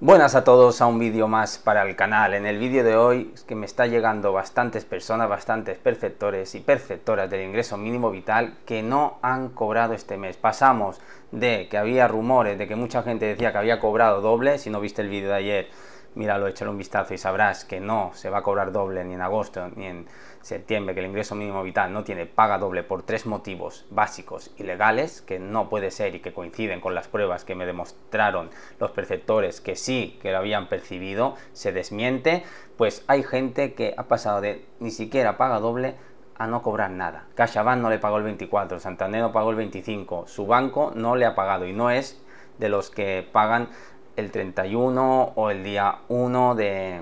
Buenas a todos a un vídeo más para el canal. En el vídeo de hoy es que me está llegando bastantes personas, bastantes perceptores y perceptoras del ingreso mínimo vital que no han cobrado este mes. Pasamos de que había rumores de que mucha gente decía que había cobrado doble, si no viste el vídeo de ayer, míralo, échale un vistazo y sabrás que no se va a cobrar doble ni en agosto ni en septiembre, que el ingreso mínimo vital no tiene paga doble por tres motivos básicos y legales que no puede ser y que coinciden con las pruebas que me demostraron los preceptores que sí que lo habían percibido, se desmiente, pues hay gente que ha pasado de ni siquiera paga doble a no cobrar nada. CaixaBank no le pagó el 24, Santander no pagó el 25, su banco no le ha pagado y no es de los que pagan el 31 o el día 1 de,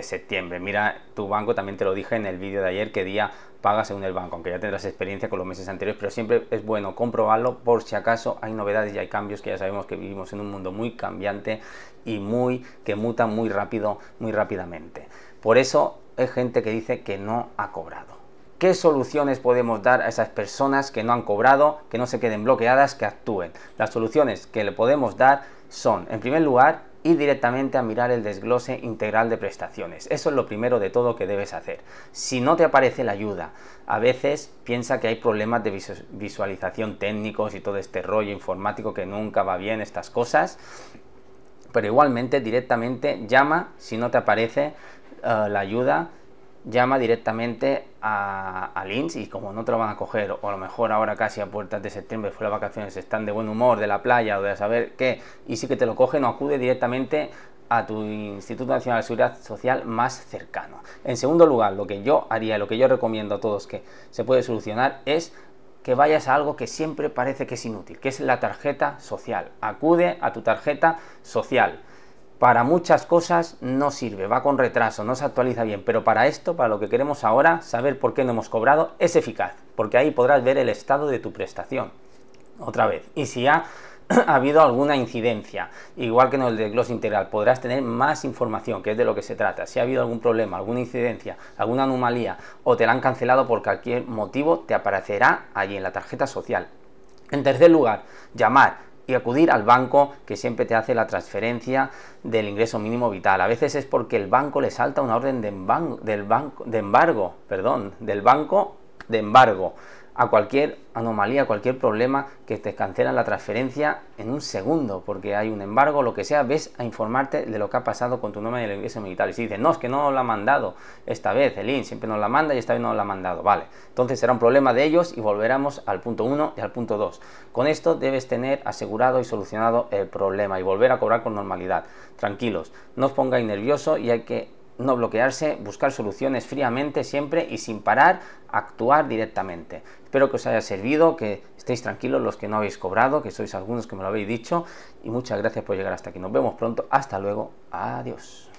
septiembre. Mira, tu banco también te lo dije en el vídeo de ayer, qué día paga según el banco, aunque ya tendrás experiencia con los meses anteriores, pero siempre es bueno comprobarlo por si acaso hay novedades y hay cambios que ya sabemos que vivimos en un mundo muy cambiante y muy que muta muy rápido, muy rápidamente. Por eso hay gente que dice que no ha cobrado. ¿Qué soluciones podemos dar a esas personas que no han cobrado, que no se queden bloqueadas, que actúen? Las soluciones que le podemos dar son, en primer lugar, ir directamente a mirar el desglose integral de prestaciones. Eso es lo primero de todo que debes hacer. Si no te aparece la ayuda, a veces piensa que hay problemas de visualización técnicos y todo este rollo informático que nunca va bien, estas cosas, pero igualmente directamente llama si no te aparece eh, la ayuda llama directamente a, a Lynch y como no te lo van a coger, o a lo mejor ahora casi a puertas de septiembre, fue las vacaciones, están de buen humor, de la playa o de saber qué, y sí que te lo cogen o acude directamente a tu Instituto Nacional de Seguridad Social más cercano. En segundo lugar, lo que yo haría, lo que yo recomiendo a todos que se puede solucionar es que vayas a algo que siempre parece que es inútil, que es la tarjeta social. Acude a tu tarjeta social para muchas cosas no sirve, va con retraso, no se actualiza bien, pero para esto, para lo que queremos ahora, saber por qué no hemos cobrado, es eficaz, porque ahí podrás ver el estado de tu prestación. Otra vez, y si ha, habido alguna incidencia, igual que en el desglose integral, podrás tener más información, que es de lo que se trata. Si ha habido algún problema, alguna incidencia, alguna anomalía, o te la han cancelado por cualquier motivo, te aparecerá allí en la tarjeta social. En tercer lugar, llamar y acudir al banco que siempre te hace la transferencia del ingreso mínimo vital. A veces es porque el banco le salta una orden de, del banco, de embargo, perdón, del banco de embargo a cualquier anomalía, cualquier problema que te cancelan la transferencia en un segundo, porque hay un embargo, lo que sea, ves a informarte de lo que ha pasado con tu nombre en el ingreso militar. Y si dices, no, es que no lo ha mandado esta vez, el IN siempre nos la manda y esta vez no la ha mandado, vale. Entonces será un problema de ellos y volveremos al punto 1 y al punto 2. Con esto debes tener asegurado y solucionado el problema y volver a cobrar con normalidad. Tranquilos, no os pongáis nervioso y hay que no bloquearse, buscar soluciones fríamente siempre y sin parar, actuar directamente. Espero que os haya servido, que estéis tranquilos los que no habéis cobrado, que sois algunos que me lo habéis dicho y muchas gracias por llegar hasta aquí. Nos vemos pronto, hasta luego, adiós.